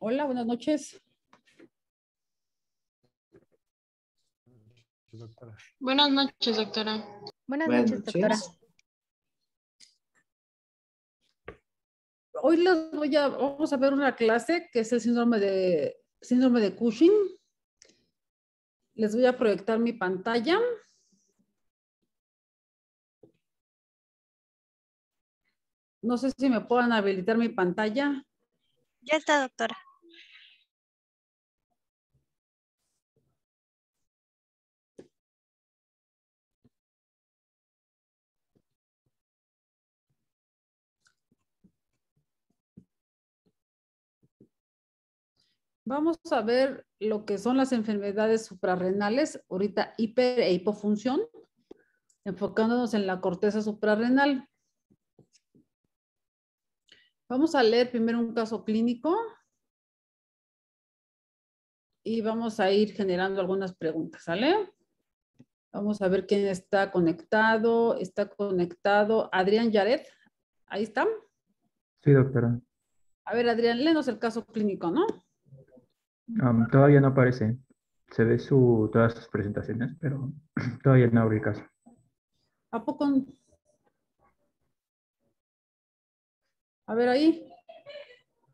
Hola, buenas noches. Buenas noches, doctora. Buenas, noches, doctora. Hoy les voy a, vamos a ver una clase que es el síndrome de, síndrome de Cushing. Les voy a proyectar mi pantalla. No sé si me puedan habilitar mi pantalla. Ya está, doctora. Vamos a ver lo que son las enfermedades suprarrenales, ahorita hiper e hipofunción, enfocándonos en la corteza suprarrenal. Vamos a leer primero un caso clínico y vamos a ir generando algunas preguntas, ¿sale? Vamos a ver quién está conectado. Está conectado Adrián Yaret. Ahí está. Sí, doctora. A ver, Adrián, léenos el caso clínico, ¿no? todavía no aparece. Se ve todas sus presentaciones, pero todavía no el caso. ¿A poco? A ver ahí.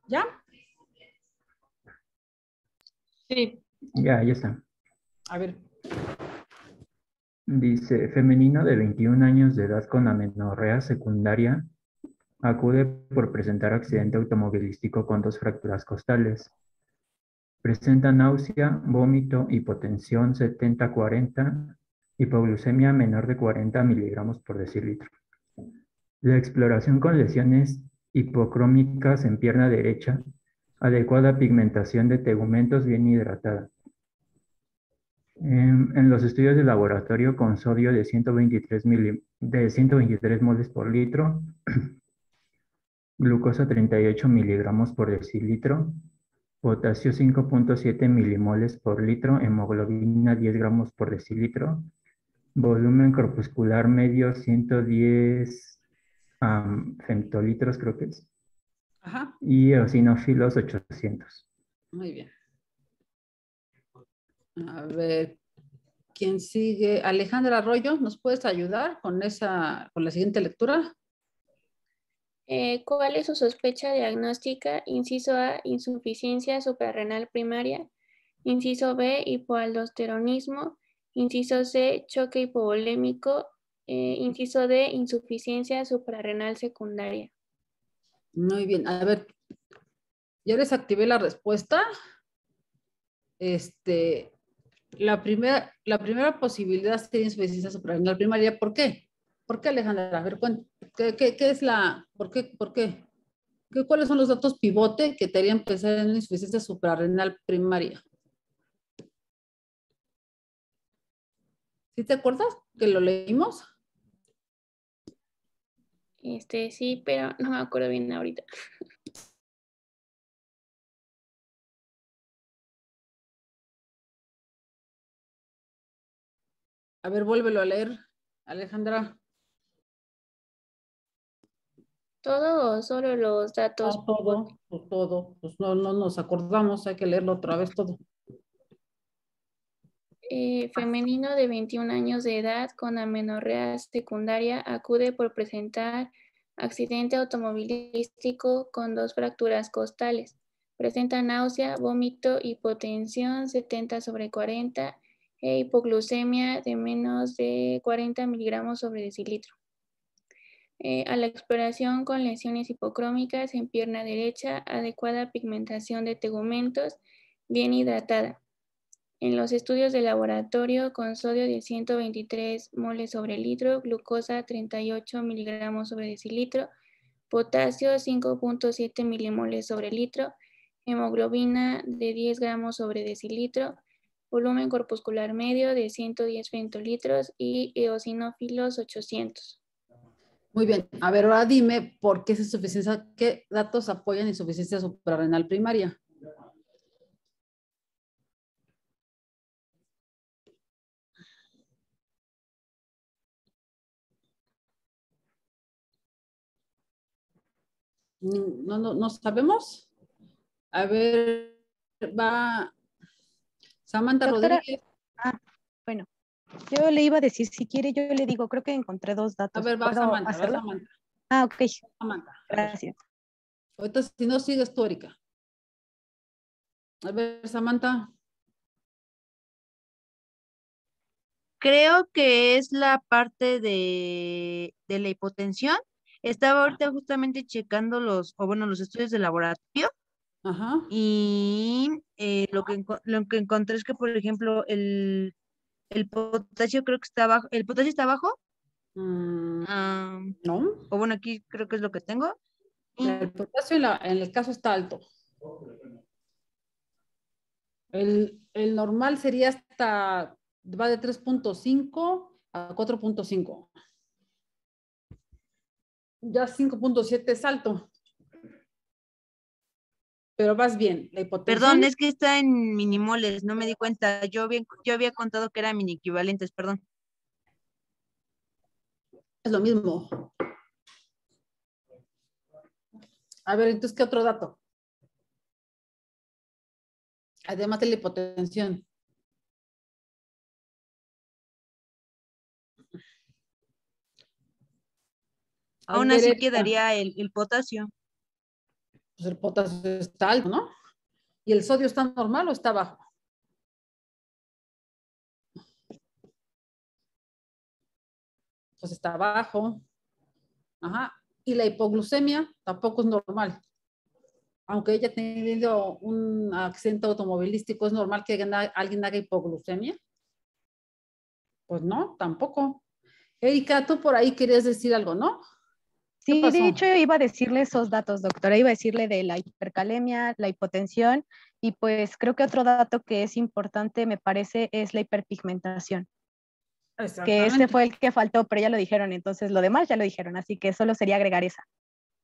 ¿Ya? Sí. Ya, ahí está. A ver. Dice, femenino de 21 años de edad con amenorrea secundaria acude por presentar accidente automovilístico con dos fracturas costales. Presenta náusea, vómito, hipotensión 70-40, hipoglucemia menor de 40 miligramos por decilitro. La exploración con lesiones hipocrómicas en pierna derecha, adecuada pigmentación de tegumentos bien hidratada. Em, en, los estudios de laboratorio con sodio de 123, de 123 moles por litro, glucosa 38 miligramos por decilitro, potasio 5.7 milimoles por litro, hemoglobina 10 gramos por decilitro, volumen corpuscular medio 110 femtolitros, creo que es. Ajá. Y eosinófilos 800. Muy bien. A ver, ¿quién sigue? Alejandra Arroyo, ¿nos puedes ayudar con esa, con la siguiente lectura? Eh, ¿Cuál es su sospecha diagnóstica? Inciso A, insuficiencia suprarrenal primaria. Inciso B, hipoaldosteronismo. Inciso C, choque hipovolémico. Eh, inciso D, insuficiencia suprarrenal secundaria. Muy bien, a ver, ya les activé la respuesta. Este, la primera, la primera posibilidad sería insuficiencia suprarrenal primaria. ¿Por qué? ¿Por qué, Alejandra? A ver, cuéntame. ¿Qué, es la, por qué, por qué? ¿Cuáles son los datos pivote que te harían pensar en una insuficiencia suprarrenal primaria? ¿Sí te acuerdas que lo leímos? Este, sí, pero no me acuerdo bien ahorita. A ver, vuélvelo a leer, Alejandra. ¿Todo o solo los datos? Ah, todo, pues todo. no, nos acordamos, hay que leerlo otra vez todo. Eh, femenino de 21 años de edad con amenorrea secundaria acude por presentar accidente automovilístico con dos fracturas costales. Presenta náusea, vómito, hipotensión 70 sobre 40 e hipoglucemia de menos de 40 miligramos sobre decilitro. Eh, a la exploración con lesiones hipocrómicas en pierna derecha, adecuada pigmentación de tegumentos, bien hidratada. En los estudios de laboratorio con sodio de 123 moles sobre litro, glucosa 38 miligramos sobre decilitro, potasio 5.7 milimoles sobre litro, hemoglobina de 10 gramos sobre decilitro, volumen corpuscular medio de 110 fentolitros y eosinófilos 800. Muy bien, a ver, ahora dime por qué es insuficiencia, qué datos apoyan insuficiencia suprarrenal primaria. No, no, no sabemos. A ver, va Samantha Rodríguez. Ah, bueno, yo le iba a decir, si quiere, yo le digo, creo que encontré dos datos. A ver, vas Samantha, Samantha. Ah, ok. Samantha. Gracias. Ahorita, si no, sigue histórica. A ver, Samantha. Creo que es la parte de, de la hipotensión. Estaba ahorita justamente checando los, o bueno, los estudios de laboratorio. Ajá. Y eh, lo, que, lo que encontré es que, por ejemplo, el, el potasio creo que está abajo. ¿El potasio está abajo? Mm, ah, no. O bueno, aquí creo que es lo que tengo. Mm, el potasio en el caso está alto. El, el normal sería hasta, va de 3.5 a 4.5. Ya 5.7 es alto pero vas bien. La hipotensión. Perdón, es que está en minimoles, no me di cuenta. Yo, bien, yo había contado que eran mini equivalentes, perdón. Es lo mismo. A ver, entonces, ¿qué otro dato? Además de la hipotensión. Aún así quedaría el potasio pues el potasio está alto, ¿no? Y el sodio está normal o está bajo. Pues está bajo. Ajá. Y la hipoglucemia tampoco es normal. Aunque ella ha tenido un accidente automovilístico, ¿es normal que alguien haga hipoglucemia? Pues no, tampoco. Erika, tú por ahí querías decir algo, ¿no? Sí, de hecho iba a decirle esos datos, doctora, iba a decirle de la hipercalemia, la hipotensión y pues creo que otro dato que es importante me parece es la hiperpigmentación. Que ese fue el que faltó, pero ya lo dijeron, entonces lo demás ya lo dijeron, así que solo sería agregar esa.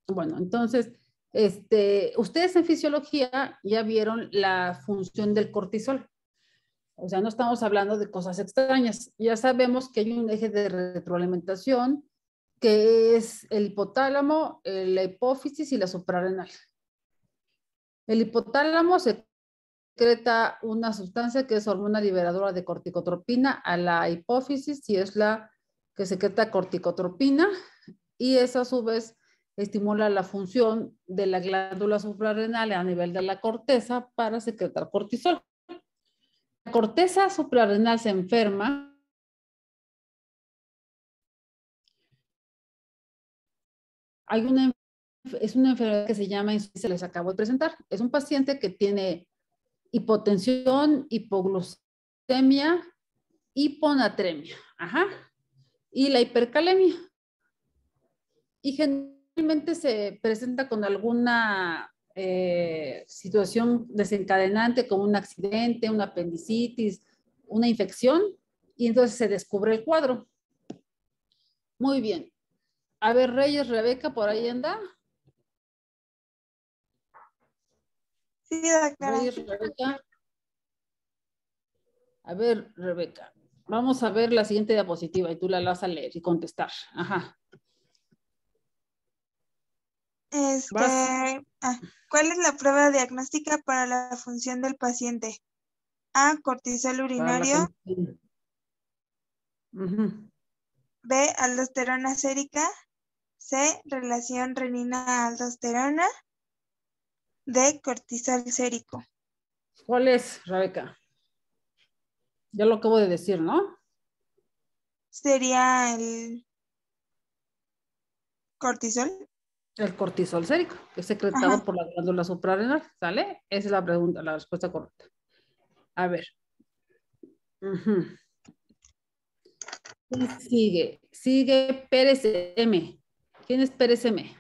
Bueno, entonces, este, ustedes en fisiología ya vieron la función del cortisol. O sea, no estamos hablando de cosas extrañas. Ya sabemos que hay un eje de retroalimentación que es el hipotálamo, la hipófisis y la suprarrenal. El hipotálamo secreta una sustancia que es hormona liberadora de corticotropina a la hipófisis y es la que secreta corticotropina y esa a su vez estimula la función de la glándula suprarrenal a nivel de la corteza para secretar cortisol. La corteza suprarrenal se enferma hay una, es una enfermedad que se llama, y se les acabo de presentar, es un paciente que tiene hipotensión, hipoglucemia, hiponatremia, ajá, y la hipercalemia. Y generalmente se presenta con alguna eh, situación desencadenante como un accidente, una apendicitis, una infección, y entonces se descubre el cuadro. Muy bien, a ver, Reyes, Rebeca, ¿por ahí anda? Sí, doctora. Reyes, Rebeca. A ver, Rebeca, vamos a ver la siguiente diapositiva y tú la vas a leer y contestar. Ajá. Este, ah, ¿Cuál es la prueba diagnóstica para la función del paciente? A, cortisol urinario. B, aldosterona sérica. C. Relación renina-aldosterona. de Cortisol sérico. ¿Cuál es, Rebeca? Ya lo acabo de decir, ¿no? Sería el cortisol. El cortisol sérico, que es secretado por la glándula suprarrenal, ¿sale? Esa es la pregunta, la respuesta correcta. A ver. Sigue, sigue Pérez M. ¿Quién es Pérez M?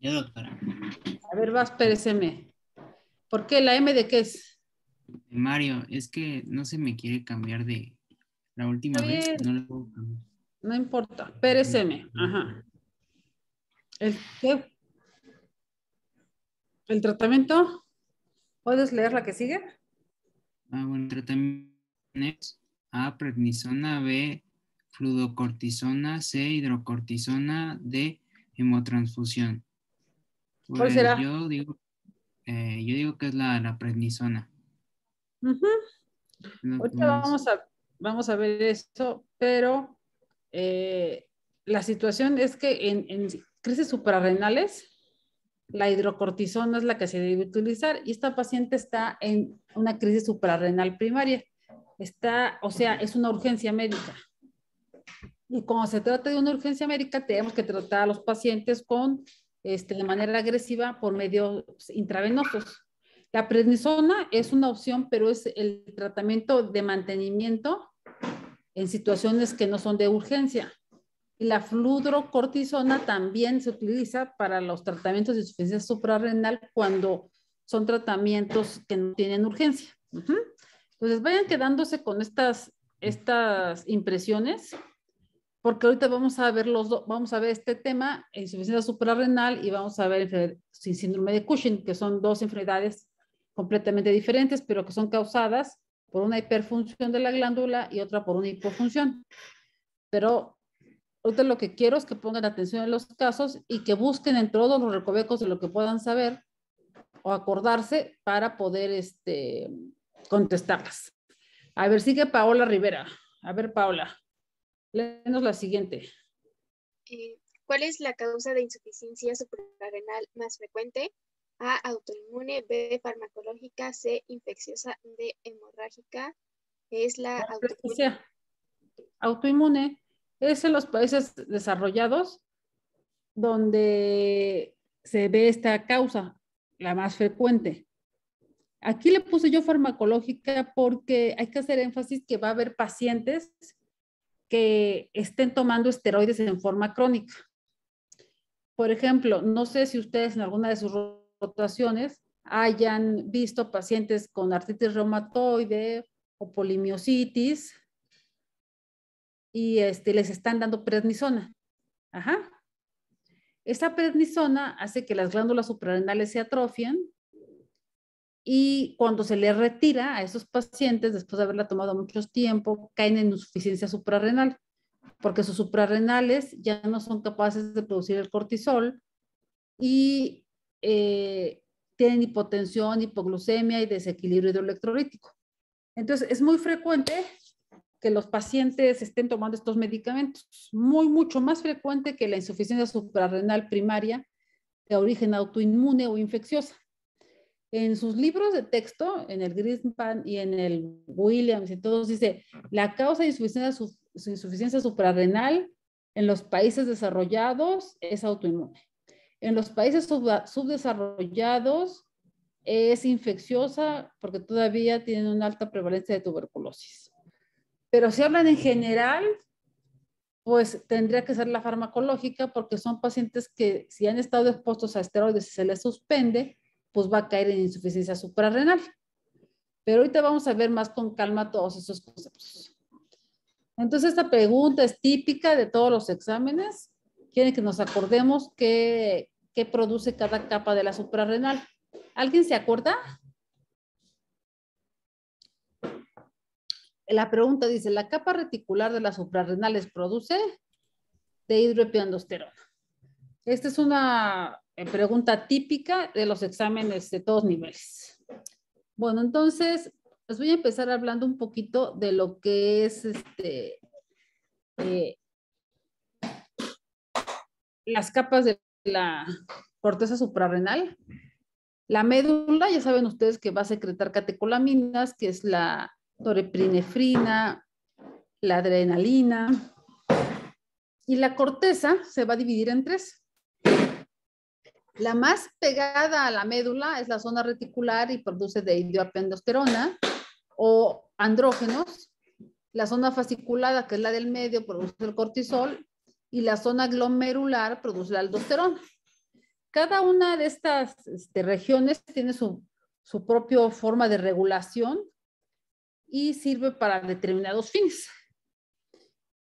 Yo, doctora. A ver, vas Pérez M. ¿Por qué? ¿La M de qué es? Mario, es que no se me quiere cambiar de la última vez. No, importa. Pérez M. Ajá. ¿El, qué? ¿El tratamiento? ¿Puedes leer la que sigue? Ah, bueno, tratamiento es A, prednisona, B, fludocortisona, C, hidrocortisona, D, hemotransfusión. ¿Cuál pues será? Yo digo, eh, yo que es la, prednisona. vamos a, ver esto, pero eh, la situación es que en, en crisis suprarrenales, la hidrocortisona es la que se debe utilizar y esta paciente está en una crisis suprarrenal primaria. Está, o sea, es una urgencia médica. Y cuando se trata de una urgencia médica, tenemos que tratar a los pacientes con, este, de manera agresiva por medios intravenosos. La prednisona es una opción, pero es el tratamiento de mantenimiento en situaciones que no son de urgencia. Y la fludrocortisona también se utiliza para los tratamientos de insuficiencia suprarrenal cuando son tratamientos que no tienen urgencia. Entonces vayan quedándose con estas, estas impresiones porque ahorita vamos a ver los vamos a ver este tema, insuficiencia suprarrenal y vamos a ver sin síndrome de Cushing, que son dos enfermedades completamente diferentes, pero que son causadas por una hiperfunción de la glándula y otra por una hipofunción. Pero ahorita lo que quiero es que pongan atención en los casos y que busquen en todos los recovecos de lo que puedan saber o acordarse para poder este, contestarlas. A ver, sigue Paola Rivera. A ver, Paola. Léanos la siguiente. Eh, ¿Cuál es la causa de insuficiencia suprarrenal más frecuente? A. Autoinmune. B. Farmacológica. C. Infecciosa. D. Hemorrágica. Es la autoinmune. Autoinmune. Es en los países desarrollados donde se ve esta causa, la más frecuente. Aquí le puse yo farmacológica porque hay que hacer énfasis que va a haber pacientes que estén tomando esteroides en forma crónica. Por ejemplo, no sé si ustedes en alguna de sus rotaciones hayan visto pacientes con artritis reumatoide o polimiositis y este, les están dando prednisona. Ajá. Esa prednisona hace que las glándulas suprarrenales se atrofien y cuando se le retira a esos pacientes, después de haberla tomado mucho tiempo, caen en insuficiencia suprarrenal, porque sus suprarrenales ya no son capaces de producir el cortisol y eh, tienen hipotensión, hipoglucemia y desequilibrio hidroelectrolítico. Entonces, es muy frecuente que los pacientes estén tomando estos medicamentos, muy, mucho más frecuente que la insuficiencia suprarrenal primaria de origen autoinmune o infecciosa en sus libros de texto, en el Grispan y en el Williams y todos, dice, la causa de insuficiencia, su, insuficiencia suprarrenal en los países desarrollados es autoinmune. En los países subdesarrollados es infecciosa porque todavía tienen una alta prevalencia de tuberculosis. Pero si hablan en general, pues tendría que ser la farmacológica porque son pacientes que si han estado expuestos a esteroides y se les suspende, pues va a caer en insuficiencia suprarrenal. Pero ahorita vamos a ver más con calma todos esos conceptos. Entonces, esta pregunta es típica de todos los exámenes. Quieren que nos acordemos qué, qué produce cada capa de la suprarrenal. ¿Alguien se acuerda? La pregunta dice, ¿la capa reticular de las suprarrenales produce dehidroepiandosterona? Esta es una eh, pregunta típica de los exámenes de todos niveles. Bueno, entonces, les voy a empezar hablando un poquito de lo que es este, eh, las capas de la corteza suprarrenal. La médula, ya saben ustedes que va a secretar catecolaminas, que es la toreprinefrina, la adrenalina. Y la corteza se va a dividir en tres. La más pegada a la médula es la zona reticular y produce de o andrógenos. La zona fasciculada, que es la del medio, produce el cortisol y la zona glomerular produce la aldosterona. Cada una de estas este, regiones tiene su, su propia forma de regulación y sirve para determinados fines.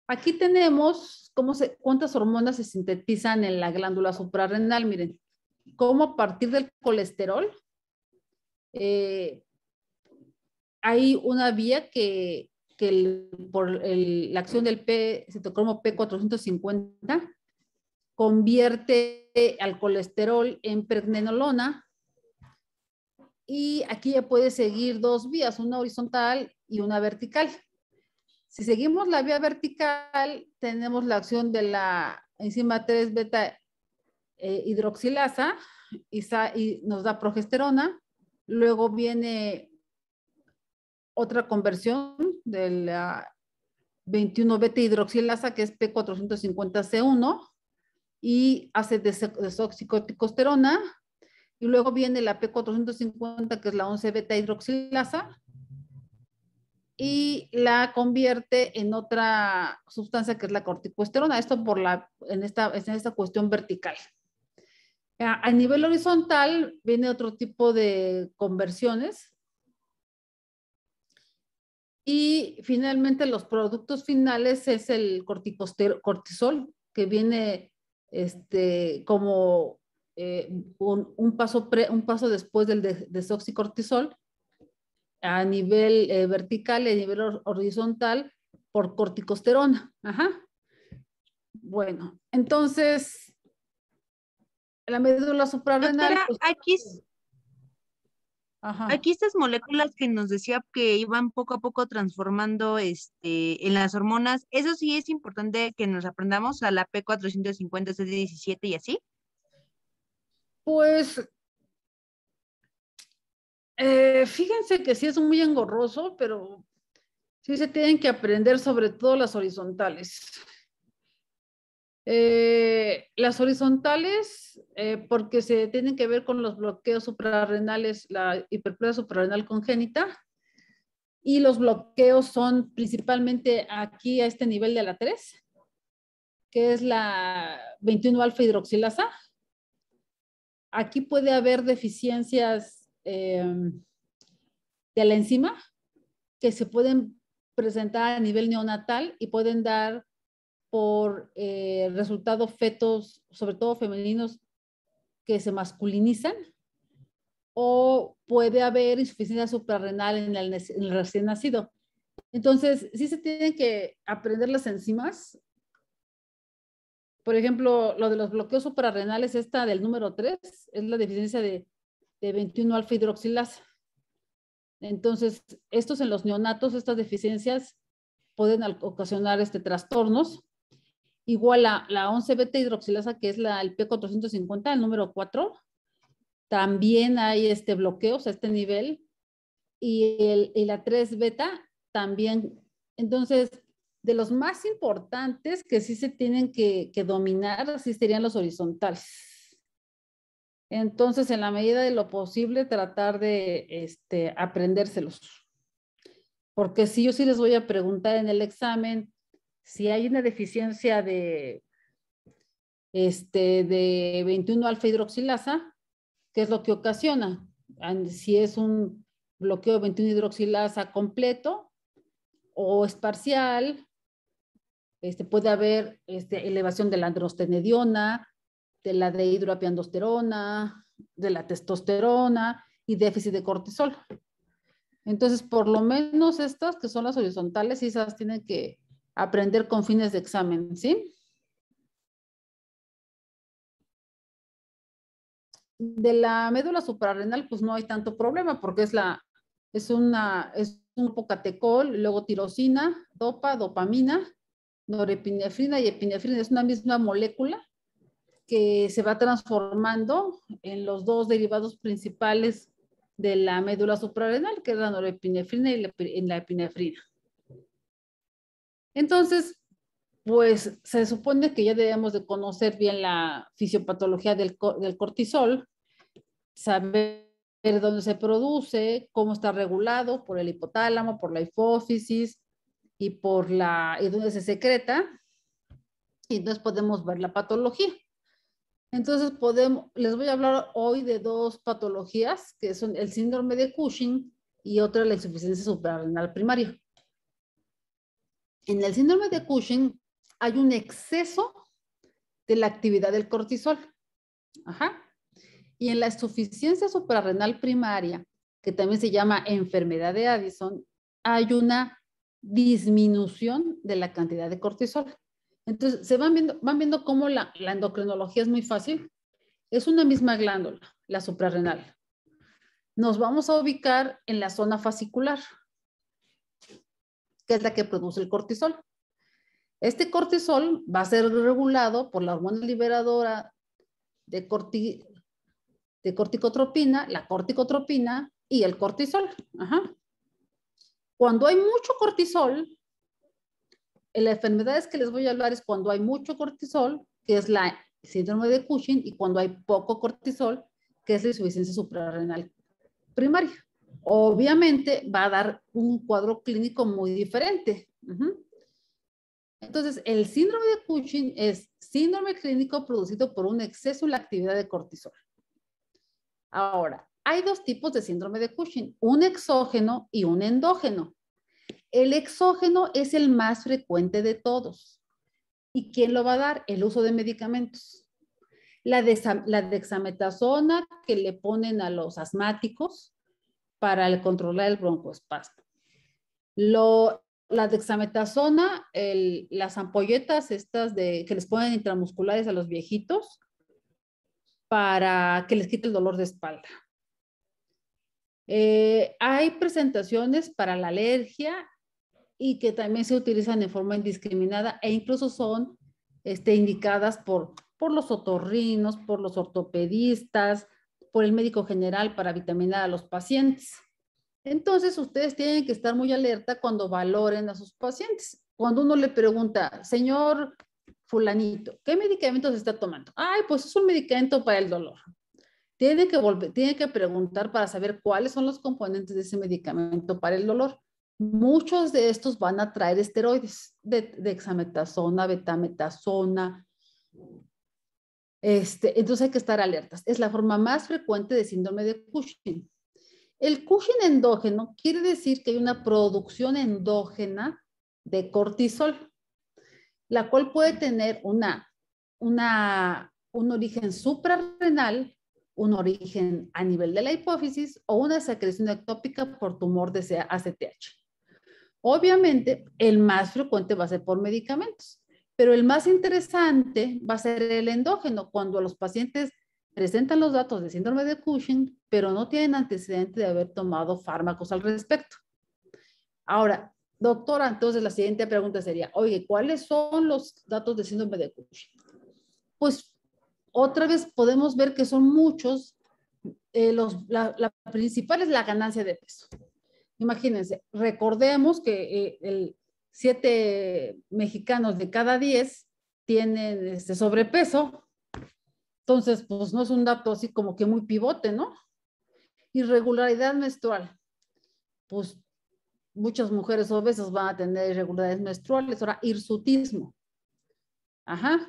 Aquí tenemos cuántas hormonas se sintetizan en la glándula suprarrenal. Miren, cómo a partir del colesterol eh, hay una vía que, por la acción del P, P450 convierte al colesterol en pregnenolona y aquí ya puede seguir dos vías, una horizontal y una vertical. Si seguimos la vía vertical, tenemos la acción de la enzima 3 beta eh, hidroxilasa y, nos da progesterona. Luego viene otra conversión de la 21 beta hidroxilasa que es P450C1 y hace desoxicoticosterona y luego viene la P450 que es la 11 beta hidroxilasa y la convierte en otra sustancia que es la corticosterona, esto por la en esta en esta cuestión vertical. A, nivel horizontal viene otro tipo de conversiones. Y finalmente los productos finales es el cortisol, que viene este, como eh, un, paso un paso después del desoxicortisol a nivel eh, vertical y a nivel horizontal por corticosterona. Bueno, entonces la médula suprarrenal. Pues, pues, pues, aquí, estas moléculas que nos decía que iban poco a poco transformando este, en las hormonas, eso sí es importante que nos aprendamos a la P450, C17 y así. Pues eh, fíjense que sí es muy engorroso, pero sí se tienen que aprender sobre todo las horizontales. Eh, las horizontales, eh, porque se tienen que ver con los bloqueos suprarrenales, la hiperplasia suprarrenal congénita, y los bloqueos son principalmente aquí a este nivel de la 3, que es la 21 alfa hidroxilasa. Aquí puede haber deficiencias em, de la enzima que se pueden presentar a nivel neonatal y pueden dar por eh, resultados fetos, sobre todo femeninos, que se masculinizan, o puede haber insuficiencia suprarrenal en el, recién nacido. Entonces, sí se tienen que aprender las enzimas. Por ejemplo, lo de los bloqueos suprarrenales, esta del número 3, es la deficiencia de, de 21 alfa hidroxilasa. Entonces, estos en los neonatos, estas deficiencias pueden ocasionar este, trastornos igual a la 11-beta hidroxilasa, que es la, el P450, el número 4, también hay este bloqueos a este nivel. Y, el, y la 3-beta también. Entonces, de los más importantes que sí se tienen que, dominar, sí serían los horizontales. Entonces, en la medida de lo posible, tratar de este, aprendérselos. Porque si yo sí les voy a preguntar en el examen, si hay una deficiencia de, este, de 21 alfa hidroxilasa, ¿qué es lo que ocasiona? Si es un bloqueo de 21 hidroxilasa completo o es parcial, este, puede haber este, elevación de la androstenediona, de la dehidroapiandosterona, de la testosterona y déficit de cortisol. Entonces, por lo menos estas, que son las horizontales, esas tienen que aprender con fines de examen, ¿sí? De la médula suprarrenal, pues no hay tanto problema porque es la, es una, es un pocatecol, luego tirosina, dopa, dopamina, norepinefrina y epinefrina, es una misma molécula que se va transformando en los dos derivados principales de la médula suprarrenal, que es la norepinefrina y la epinefrina. Entonces, pues se supone que ya debemos de conocer bien la fisiopatología del, cortisol, saber dónde se produce, cómo está regulado por el hipotálamo, por la hipófisis y por la dónde se secreta. Y entonces podemos ver la patología. Entonces podemos, les voy a hablar hoy de dos patologías, que son el síndrome de Cushing y otra la insuficiencia suprarrenal primaria. En el síndrome de Cushing hay un exceso de la actividad del cortisol. Y en la insuficiencia suprarrenal primaria, que también se llama enfermedad de Addison, hay una disminución de la cantidad de cortisol. Entonces, se van viendo, van viendo cómo la, la endocrinología es muy fácil. Es una misma glándula, la suprarrenal. Nos vamos a ubicar en la zona fascicular que es la que produce el cortisol. Este cortisol va a ser regulado por la hormona liberadora de, de corticotropina, la corticotropina y el cortisol. Cuando hay mucho cortisol, en eh, las enfermedades que les voy a hablar es cuando hay mucho cortisol, que es la síndrome de Cushing, y cuando hay poco cortisol, que es la insuficiencia suprarrenal primaria obviamente va a dar un cuadro clínico muy diferente. Entonces, el síndrome de Cushing es síndrome clínico producido por un exceso en la actividad de cortisol. Ahora, hay dos tipos de síndrome de Cushing, un exógeno y un endógeno. El exógeno es el más frecuente de todos. ¿Y quién lo va a dar? El uso de medicamentos. La, dexametasona que le ponen a los asmáticos, para el controlar el broncoespasmo. la dexametasona, las ampolletas estas de, que les ponen intramusculares a los viejitos para que les quite el dolor de espalda. Eh, hay presentaciones para la alergia y que también se utilizan de forma indiscriminada e incluso son este, indicadas por, por los otorrinos, por los ortopedistas, por el médico general para vitaminar a los pacientes. Entonces, ustedes tienen que estar muy alerta cuando valoren a sus pacientes. Cuando uno le pregunta, señor fulanito, ¿qué medicamentos está tomando? Ay, pues es un medicamento para el dolor. Tiene que, volver, tiene que preguntar para saber cuáles son los componentes de ese medicamento para el dolor. Muchos de estos van a traer esteroides, de, dexametasona, betametasona, este, entonces hay que estar alertas. Es la forma más frecuente de síndrome de Cushing. El Cushing endógeno quiere decir que hay una producción endógena de cortisol, la cual puede tener una, una, un origen suprarrenal, un origen a nivel de la hipófisis o una secreción ectópica por tumor de ACTH. Obviamente, el más frecuente va a ser por medicamentos. Pero el más interesante va a ser el endógeno, cuando los pacientes presentan los datos de síndrome de Cushing, pero no tienen antecedente de haber tomado fármacos al respecto. Ahora, doctora, entonces la siguiente pregunta sería, oye, ¿cuáles son los datos de síndrome de Cushing? Pues otra vez podemos ver que son muchos. Eh, los, la, principal es la ganancia de peso. Imagínense, recordemos que eh, el, siete mexicanos de cada diez tienen este sobrepeso. Entonces, pues no es un dato así como que muy pivote, ¿no? Irregularidad menstrual. Pues muchas mujeres obesas van a tener irregularidades menstruales. Ahora, irsutismo. Ajá.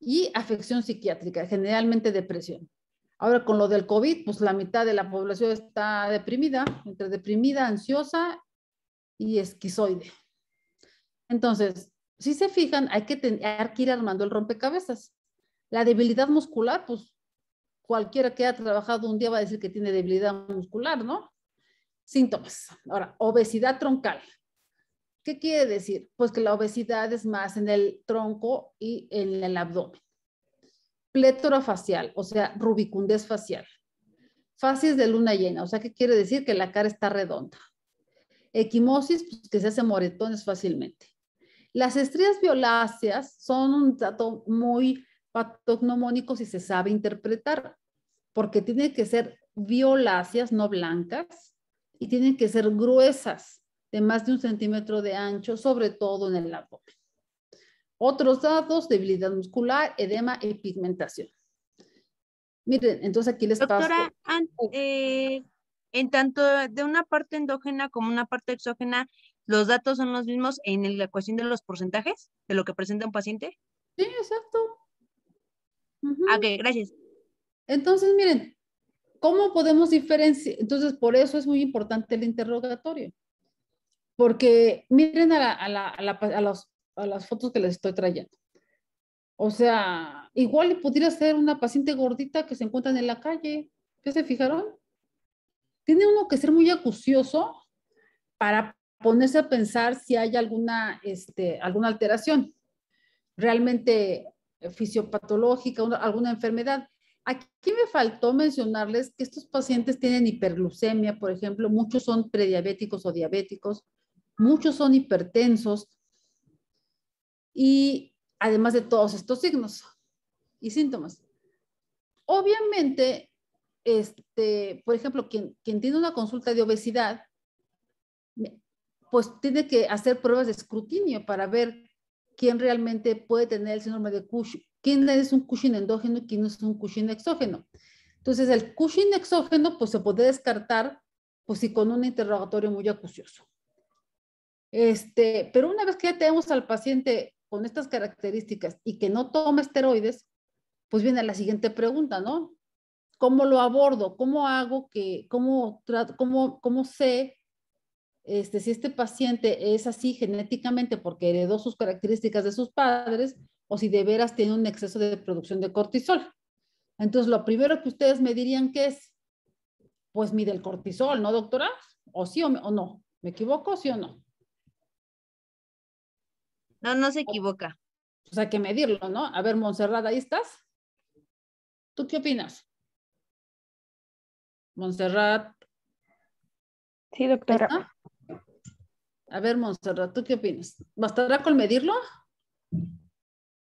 Y afección psiquiátrica, generalmente depresión. Ahora con lo del COVID, pues la mitad de la población está deprimida, entre deprimida, ansiosa y esquizoide. Entonces, si se fijan, hay que, tener que ir armando el rompecabezas. La debilidad muscular, pues cualquiera que haya trabajado un día va a decir que tiene debilidad muscular, ¿no? Síntomas. Ahora, obesidad troncal. ¿Qué quiere decir? Pues que la obesidad es más en el tronco y en el abdomen. Plétora facial, o sea, rubicundez facial. Facies de luna llena, o sea, ¿qué quiere decir? Que la cara está redonda. Equimosis, pues que se hace moretones fácilmente. Las estrías violáceas son un dato muy patognomónico si se sabe interpretar, porque tienen que ser violáceas, no blancas, y tienen que ser gruesas, de más de un centímetro de ancho, sobre todo en el abdomen. Otros datos, debilidad muscular, edema y pigmentación. Miren, entonces aquí les Doctora, eh, en tanto de una parte endógena como una parte exógena, ¿los datos son los mismos en la ecuación de los porcentajes de lo que presenta un paciente? Sí, exacto. Ok, gracias. Entonces, miren, ¿cómo podemos diferenciar? Entonces, por eso es muy importante el interrogatorio. Porque miren a, las fotos que les estoy trayendo. O sea, igual pudiera ser una paciente gordita que se encuentra en la calle. ¿Qué se fijaron? tiene uno que ser muy acucioso para ponerse a pensar si hay alguna, este, alguna alteración realmente eh, fisiopatológica, alguna enfermedad. Aquí me faltó mencionarles que estos pacientes tienen hiperglucemia, por ejemplo, muchos son prediabéticos o diabéticos, muchos son hipertensos y además de todos estos signos y síntomas. Obviamente, este, por ejemplo, quien, quien tiene una consulta de obesidad, pues tiene que hacer pruebas de escrutinio para ver quién realmente puede tener el síndrome de Cushing, quién es un Cushing endógeno y quién es un Cushing exógeno. Entonces, el Cushing exógeno, pues se puede descartar, pues si con un interrogatorio muy acucioso. Este, pero una vez que ya tenemos al paciente con estas características y que no toma esteroides, pues viene la siguiente pregunta, ¿no? ¿Cómo lo abordo? ¿Cómo hago que, cómo, cómo, sé este, si este paciente es así genéticamente porque heredó sus características de sus padres o si de veras tiene un exceso de producción de cortisol? Entonces, lo primero que ustedes me dirían que es, pues mide el cortisol, ¿no, doctora? ¿O sí o, o no? ¿Me equivoco, sí o no? No, no se equivoca. O sea, hay que medirlo, ¿no? A ver, Monserrat, ahí estás. ¿Tú qué opinas? Montserrat. Sí, doctora. A ver, Montserrat, ¿tú qué opinas? ¿Bastará con medirlo?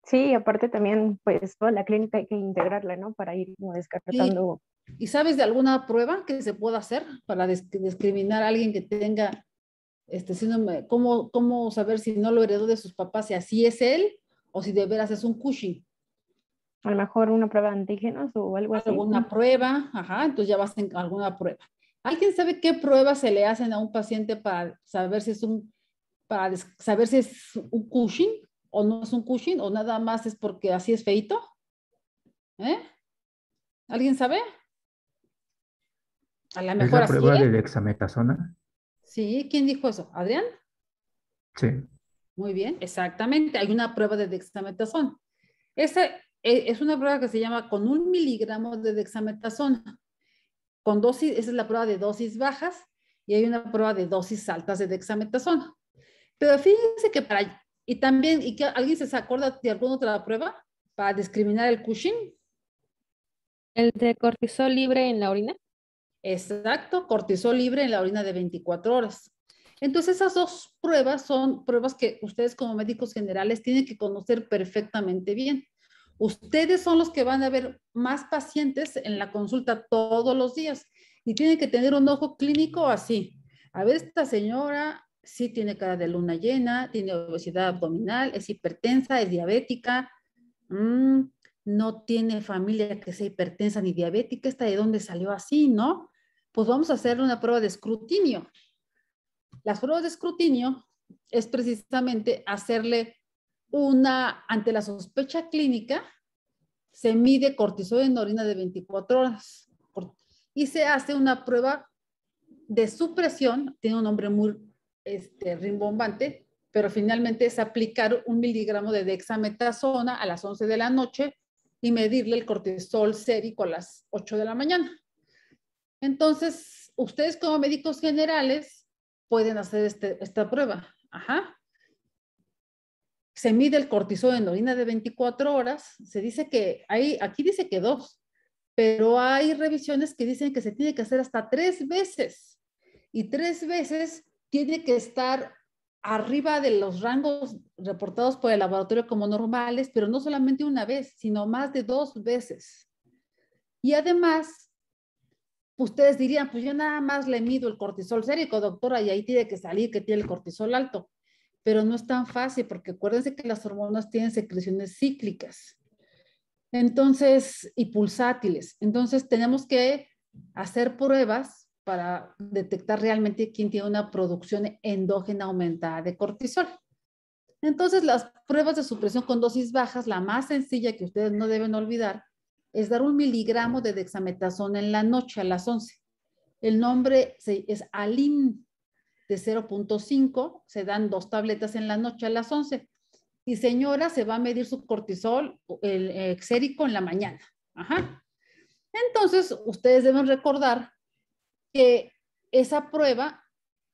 Sí, aparte también, pues, toda la clínica hay que integrarla, ¿no? Para ir como descartando. ¿Y sabes de alguna prueba que se pueda hacer para discriminar a alguien que tenga este síndrome? ¿Cómo, ¿Cómo saber si no lo heredó de sus papás, y así es él o si de veras es un Cushing? a lo mejor una prueba de antígenos o algo así. Una prueba, ajá, entonces ya vas en alguna prueba. ¿Alguien sabe qué pruebas se le hacen a un paciente para saber si es un, para saber si es un Cushing o no es un Cushing o nada más es porque así es feito? ¿Eh? ¿Alguien sabe? A lo mejor ¿Es la prueba de dexametasona? Sí, ¿quién dijo eso? ¿Adrián? Sí. Muy bien, exactamente. Hay una prueba de dexametasona. Esa, e, es una prueba que se llama con un miligramo de dexametasona. Con dosis, esa es la prueba de dosis bajas y hay una prueba de dosis altas de dexametasona. Pero fíjense que para, y también, y que alguien se acuerda de alguna otra prueba para discriminar el Cushing. El de cortisol libre en la orina. Exacto, cortisol libre en la orina de 24 horas. Entonces, esas dos pruebas son pruebas que ustedes como médicos generales tienen que conocer perfectamente bien. Ustedes son los que van a ver más pacientes en la consulta todos los días y tienen que tener un ojo clínico así. A ver, esta señora sí tiene cara de luna llena, tiene obesidad abdominal, es hipertensa, es diabética, mm, no tiene familia que sea hipertensa ni diabética, ¿esta de dónde salió así, no? Pues vamos a hacerle una prueba de escrutinio. Las pruebas de escrutinio es precisamente hacerle una, ante la sospecha clínica, se mide cortisol en orina de 24 horas y se hace una prueba de supresión, tiene un nombre muy este, rimbombante, pero finalmente es aplicar un miligramo de dexametasona a las 11 de la noche y medirle el cortisol sérico a las 8 de la mañana. Entonces, ustedes como médicos generales pueden hacer este, esta prueba. Ajá se mide el cortisol en orina de 24 horas, se dice que hay, aquí dice que dos, pero hay revisiones que dicen que se tiene que hacer hasta tres veces y tres veces tiene que estar arriba de los rangos reportados por el laboratorio como normales, pero no solamente una vez, sino más de dos veces. Y además, ustedes dirían, pues yo nada más le mido el cortisol sérico, doctora, y ahí tiene que salir que tiene el cortisol alto pero no es tan fácil porque acuérdense que las hormonas tienen secreciones cíclicas. Entonces, y pulsátiles. Entonces, tenemos que hacer pruebas para detectar realmente quién tiene una producción endógena aumentada de cortisol. Entonces, las pruebas de supresión con dosis bajas, la más sencilla que ustedes no deben olvidar, es dar un miligramo de dexametasona en la noche a las 11. El nombre es Alin, de 0.5, se dan dos tabletas en la noche a las 11. Y señora, se va a medir su cortisol, el eh, exérico, en la mañana. Entonces, ustedes deben recordar que esa prueba,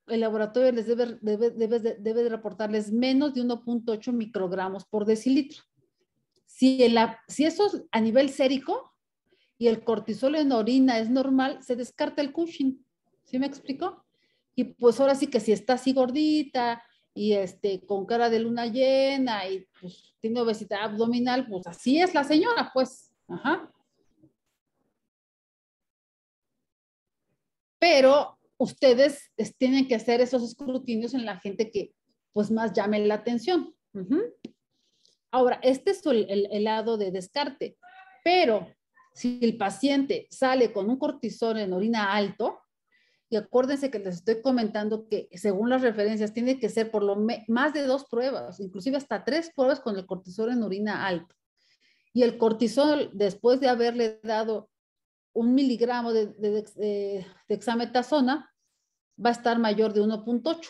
el laboratorio les debe, debe, de reportarles menos de 1.8 microgramos por decilitro. Si, el, si eso es a nivel sérico y el cortisol en orina es normal, se descarta el Cushing. ¿Sí me explicó? Y pues ahora sí que si está así gordita y este, con cara de luna llena y pues, tiene obesidad abdominal, pues así es la señora, pues. Pero ustedes tienen que hacer esos escrutinios en la gente que pues más llame la atención. Ahora, este es el, el, lado de descarte, pero si el paciente sale con un cortisol en orina alto, y acuérdense que les estoy comentando que según las referencias tiene que ser por lo más de dos pruebas, inclusive hasta tres pruebas con el cortisol en orina alto. Y el cortisol, después de haberle dado un miligramo de, de, de, va a estar mayor de 1.8.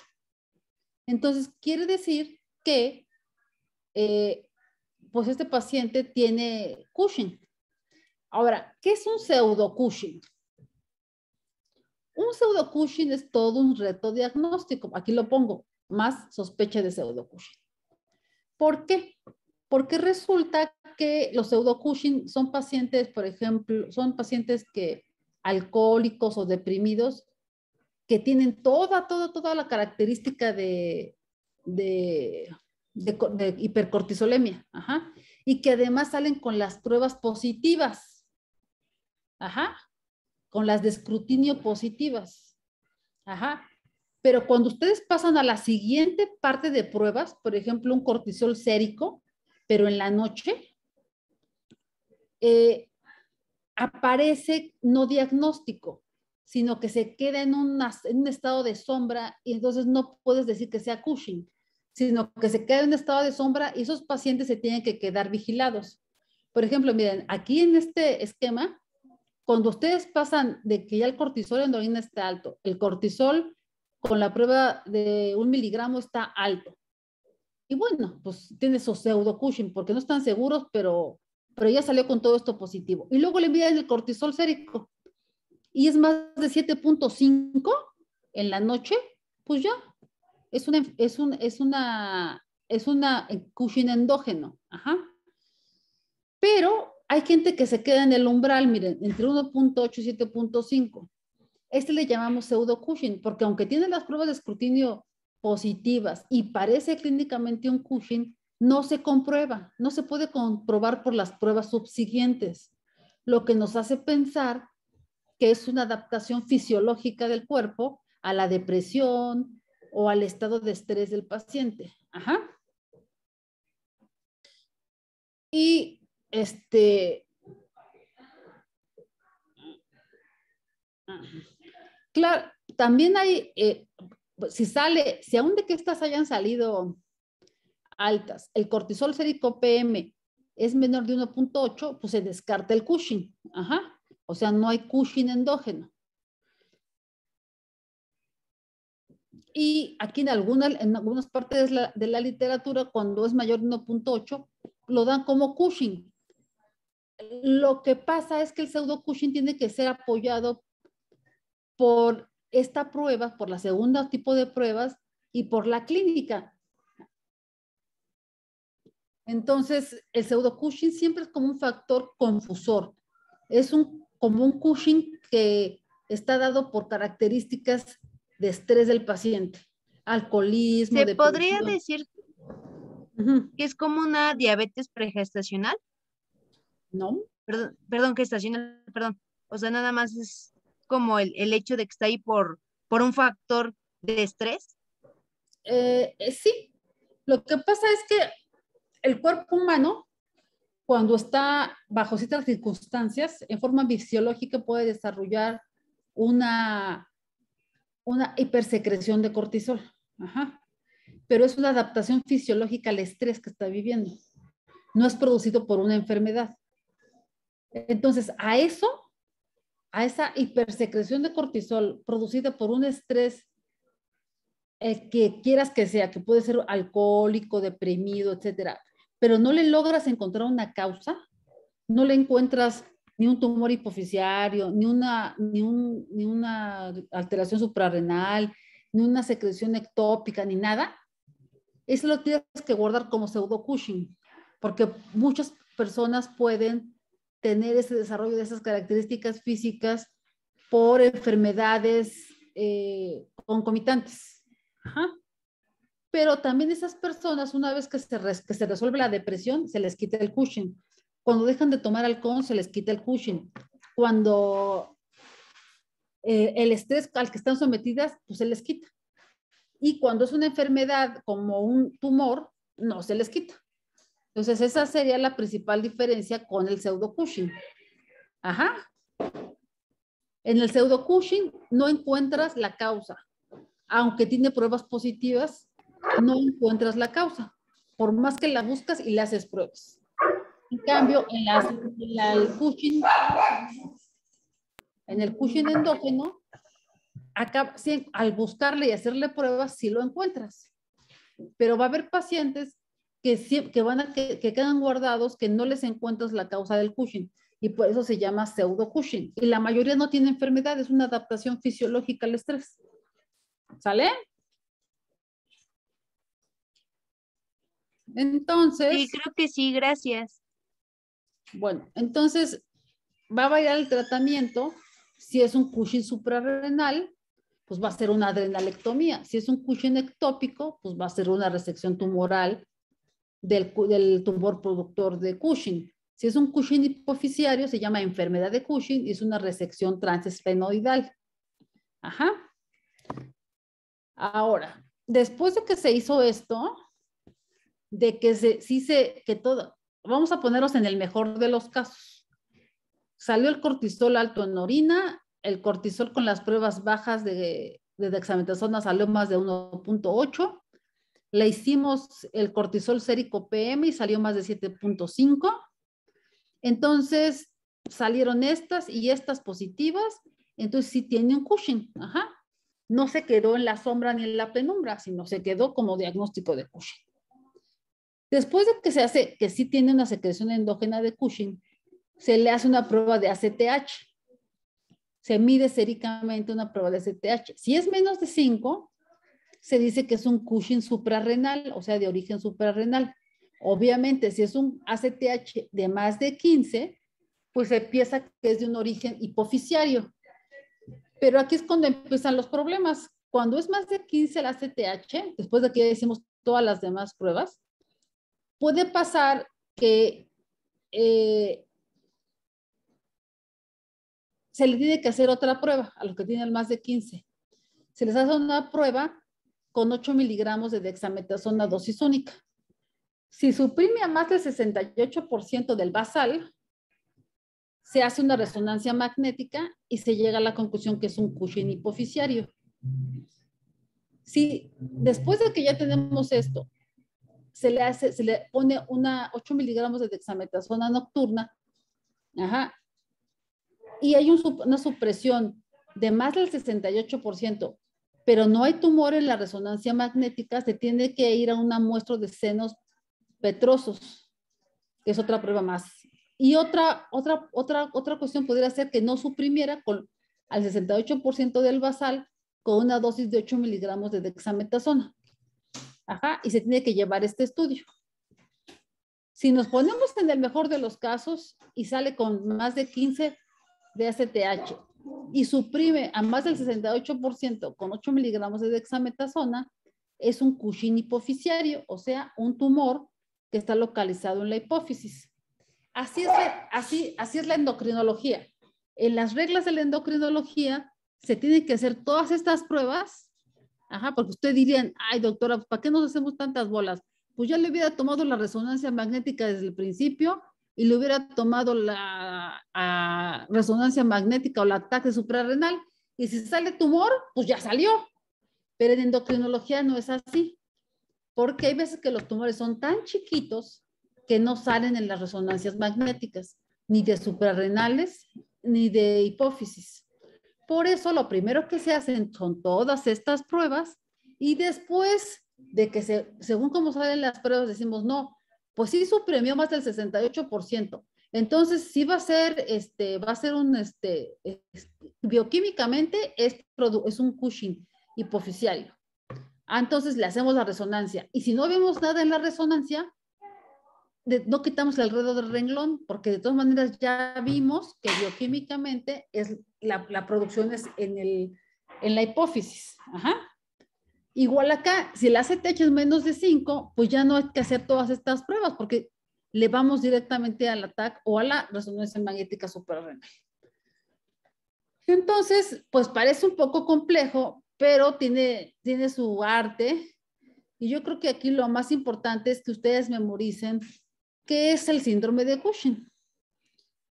Entonces, quiere decir que eh, pues este paciente tiene Cushing. Ahora, ¿qué es un pseudo Cushing? Un pseudo Cushing es todo un reto diagnóstico. Aquí lo pongo, más sospecha de pseudo Cushing. ¿Por qué? Porque resulta que los pseudo Cushing son pacientes, por ejemplo, son pacientes que alcohólicos o deprimidos que tienen toda, toda, toda la característica de, de hipercortisolemia, Ajá. y que además salen con las pruebas positivas. Ajá con las de escrutinio positivas. Ajá. Pero cuando ustedes pasan a la siguiente parte de pruebas, por ejemplo, un cortisol sérico, pero en la noche, eh, aparece no diagnóstico, sino que se queda en, en, un estado de sombra y entonces no puedes decir que sea Cushing, sino que se queda en un estado de sombra y esos pacientes se tienen que quedar vigilados. Por ejemplo, miren, aquí en este esquema cuando ustedes pasan de que ya el cortisol endógeno está alto, el cortisol con la prueba de un miligramo está alto. Y bueno, pues tiene su pseudo Cushing porque no están seguros, pero, pero ya salió con todo esto positivo. Y luego le envían el cortisol sérico y es más de 7.5 en la noche, pues ya es una, es un, es una, es una eh, Cushing endógeno. Ajá. Pero hay gente que se queda en el umbral, miren, entre 1.8 y 7.5. Este le llamamos pseudo Cushing, porque aunque tiene las pruebas de escrutinio positivas y parece clínicamente un Cushing, no se comprueba, no se puede comprobar por las pruebas subsiguientes, lo que nos hace pensar que es una adaptación fisiológica del cuerpo a la depresión o al estado de estrés del paciente. Ajá. Y este, claro, también hay, eh, pues, si sale, si aún de que estas hayan salido altas, el cortisol sérico PM es menor de 1.8, pues se descarta el Cushing. Ajá. O sea, no hay Cushing endógeno. Y aquí en, algunas, en algunas partes de la, de la literatura, cuando es mayor de 1.8, lo dan como Cushing lo que pasa es que el pseudo Cushing tiene que ser apoyado por esta prueba, por la segunda tipo de pruebas y por la clínica. Entonces, el pseudo Cushing siempre es como un factor confusor. Es un, como un Cushing que está dado por características de estrés del paciente, alcoholismo. ¿Se podría decir que es como una diabetes pregestacional? ¿no? Perdón, perdón que está perdón. O sea, nada más es como el, hecho de que está ahí por, por un factor de estrés. Eh, eh, sí, lo que pasa es que el cuerpo humano, cuando está bajo ciertas circunstancias, en forma fisiológica puede desarrollar una, una hipersecreción de cortisol. Ajá. Pero es una adaptación fisiológica al estrés que está viviendo. No es producido por una enfermedad. Entonces, a eso, a esa hipersecreción de cortisol producida por un estrés eh, que quieras que sea, que puede ser alcohólico, deprimido, etcétera, pero no le logras encontrar una causa, no le encuentras ni un tumor hipoficiario, ni una, ni una alteración suprarrenal, ni una secreción ectópica, ni nada, eso lo tienes que guardar como pseudo Cushing, porque muchas personas pueden tener ese desarrollo de esas características físicas por enfermedades eh, concomitantes. Pero también esas personas, una vez que se, resuelve la depresión, se les quita el Cushing. Cuando dejan de tomar alcohol, se les quita el Cushing. Cuando eh, el estrés al que están sometidas, pues se les quita. Y cuando es una enfermedad como un tumor, no se les quita. Entonces, esa sería la principal diferencia con el pseudo Cushing. Ajá. En el pseudo Cushing no encuentras la causa. Aunque tiene pruebas positivas, no encuentras la causa. Por más que la buscas y le haces pruebas. En cambio, en, la, en el Cushing, en el Cushing endógeno, acá, al buscarle y hacerle pruebas, sí lo encuentras. Pero va a haber pacientes que, van a, que, quedan guardados, que no les encuentras la causa del Cushing y por eso se llama pseudo Cushing. Y la mayoría no tiene enfermedad, es una adaptación fisiológica al estrés. ¿Sale? Entonces. Sí, creo que sí, gracias. Bueno, entonces va a variar el tratamiento. Si es un Cushing suprarrenal, pues va a ser una adrenalectomía. Si es un Cushing ectópico, pues va a ser una resección tumoral del, tumor productor de Cushing. Si es un Cushing hipoficiario, se llama enfermedad de Cushing y es una resección transesfenoidal Ajá. Ahora, después de que se hizo esto, de que se, sí se, que todo, vamos a ponernos en el mejor de los casos. Salió el cortisol alto en orina, el cortisol con las pruebas bajas de, de dexametasona salió más de 1.8 le hicimos el cortisol sérico PM y salió más de 7.5. Entonces, salieron estas y estas positivas. Entonces, sí tiene un Cushing. No se quedó en la sombra ni en la penumbra, sino se quedó como diagnóstico de Cushing. Después de que se hace que sí tiene una secreción endógena de Cushing, se le hace una prueba de ACTH. Se mide séricamente una prueba de ACTH. Si es menos de 5, se dice que es un Cushing suprarrenal, o sea, de origen suprarrenal. Obviamente, si es un ACTH de más de 15, pues se piensa que es de un origen hipoficiario. Pero aquí es cuando empiezan los problemas. Cuando es más de 15 el ACTH, después de que ya todas las demás pruebas, puede pasar que eh, se le tiene que hacer otra prueba a los que tienen más de 15. Se les hace una prueba con 8 miligramos de dexametasona dosisónica. Si suprime a más del 68% del basal, se hace una resonancia magnética y se llega a la conclusión que es un Cushing hipoficiario. Si después de que ya tenemos esto, se le, hace, se le pone una 8 miligramos de dexametasona nocturna, ajá, y hay una supresión de más del 68% pero no hay tumor en la resonancia magnética, se tiene que ir a una muestra de senos petrosos, que es otra prueba más. Y otra, otra, otra, otra cuestión podría ser que no suprimiera con, al 68% del basal con una dosis de 8 miligramos de dexametasona. Ajá, y se tiene que llevar este estudio. Si nos ponemos en el mejor de los casos y sale con más de 15 de ACTH y suprime a más del 68% con 8 miligramos de dexametasona, es un Cushing hipoficiario, o sea, un tumor que está localizado en la hipófisis. Así es, así, así es la endocrinología. En las reglas de la endocrinología se tienen que hacer todas estas pruebas, ajá, porque ustedes dirían, ay doctora, ¿para qué nos hacemos tantas bolas? Pues ya le hubiera tomado la resonancia magnética desde el principio, y le hubiera tomado la ah, resonancia magnética o la ataque suprarrenal, y si sale tumor, pues ya salió. Pero en endocrinología no es así, porque hay veces que los tumores son tan chiquitos que no salen en las resonancias magnéticas, ni de suprarrenales, ni de hipófisis. Por eso lo primero que se hacen son todas estas pruebas y después de que se, según como salen las pruebas decimos, no, pues sí premio más del 68%. Entonces, sí va a ser, este, va a ser un, este, bioquímicamente es, es un Cushing hipoficiario. Ah, entonces le hacemos la resonancia. Y si no vemos nada en la resonancia, no quitamos el alrededor del renglón, porque de todas maneras ya vimos que bioquímicamente es, la, la producción es en, el, en la hipófisis. Ajá. Igual acá, si la CTH es menos de 5, pues ya no hay que hacer todas estas pruebas porque le vamos directamente al TAC o a la resonancia magnética superrenal Entonces, pues parece un poco complejo, pero tiene, tiene su arte. Y yo creo que aquí lo más importante es que ustedes memoricen qué es el síndrome de Cushing.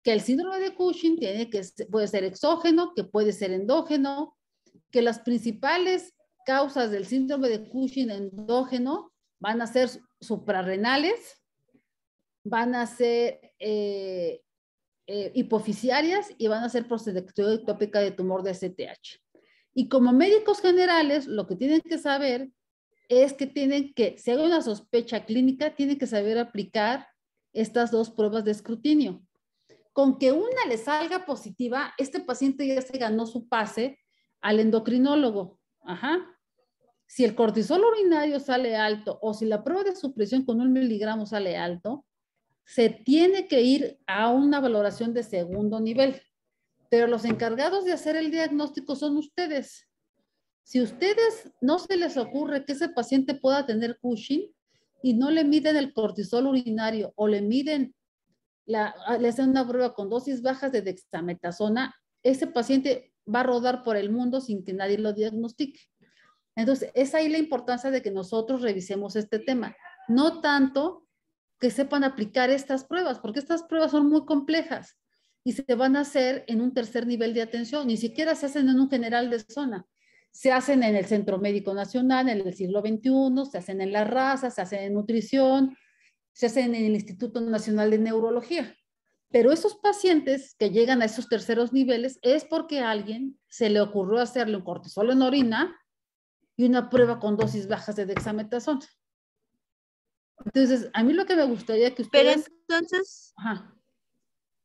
Que el síndrome de Cushing tiene que, puede ser exógeno, que puede ser endógeno, que las principales causas del síndrome de Cushing endógeno van a ser suprarrenales, van a ser eh, eh, hipoficiarias y van a ser prostatectomía tópica de tumor de STH. Y como médicos generales, lo que tienen que saber es que tienen que, si hay una sospecha clínica, tienen que saber aplicar estas dos pruebas de escrutinio. Con que una le salga positiva, este paciente ya se ganó su pase al endocrinólogo. Ajá si el cortisol urinario sale alto o si la prueba de supresión con un miligramo sale alto, se tiene que ir a una valoración de segundo nivel. Pero los encargados de hacer el diagnóstico son ustedes. Si ustedes no se les ocurre que ese paciente pueda tener Cushing y no le miden el cortisol urinario o le miden, la, le hacen una prueba con dosis bajas de dexametasona, ese paciente va a rodar por el mundo sin que nadie lo diagnostique. Entonces, es ahí la importancia de que nosotros revisemos este tema. No tanto que sepan aplicar estas pruebas, porque estas pruebas son muy complejas y se van a hacer en un tercer nivel de atención. Ni siquiera se hacen en un general de zona. Se hacen en el Centro Médico Nacional, en el siglo XXI, se hacen en la raza, se hacen en nutrición, se hacen en el Instituto Nacional de Neurología. Pero esos pacientes que llegan a esos terceros niveles es porque a alguien se le ocurrió hacerle un cortisol en orina y una prueba con dosis bajas de dexametasona. Entonces, a mí lo que me gustaría que ustedes... Pero entonces,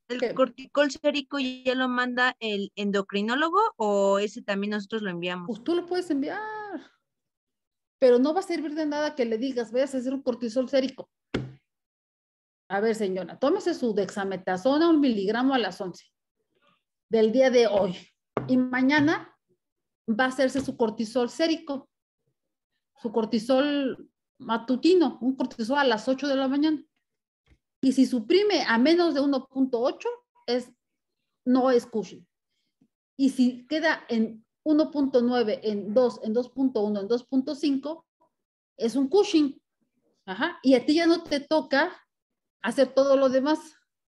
¿el corticol sérico ya lo manda el endocrinólogo o ese también nosotros lo enviamos? Pues tú lo puedes enviar, pero no va a servir de nada que le digas, vayas a hacer un cortisol sérico. A ver, señora, tómese su dexametasona un miligramo a las 11 del día de hoy y mañana va a hacerse su cortisol sérico, su cortisol matutino, un cortisol a las 8 de la mañana. Y si suprime a menos de 1.8, es, no es Cushing. Y si queda en 1.9, en 2, en 2.1, en 2.5, es un Cushing. Ajá. Y a ti ya no te toca hacer todo lo demás.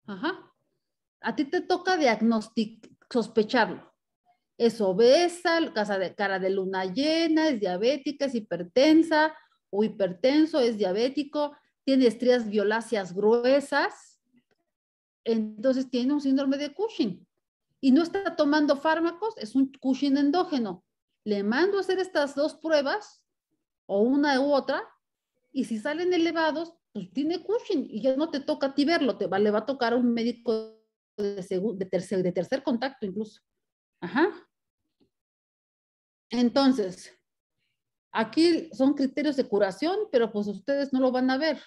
Ajá. A ti te toca diagnosticar, sospecharlo es obesa, cara de luna llena, es diabética, es hipertensa o hipertenso, es diabético, tiene estrías violáceas gruesas, entonces tiene un síndrome de Cushing y no está tomando fármacos, es un Cushing endógeno. Le mando a hacer estas dos pruebas, o una u otra, y si salen elevados, pues tiene Cushing y ya no te toca a ti verlo, te va, le va a tocar un médico de, de, tercer, de tercer contacto incluso. Ajá. Entonces, aquí son criterios de curación, pero pues ustedes no lo van a ver.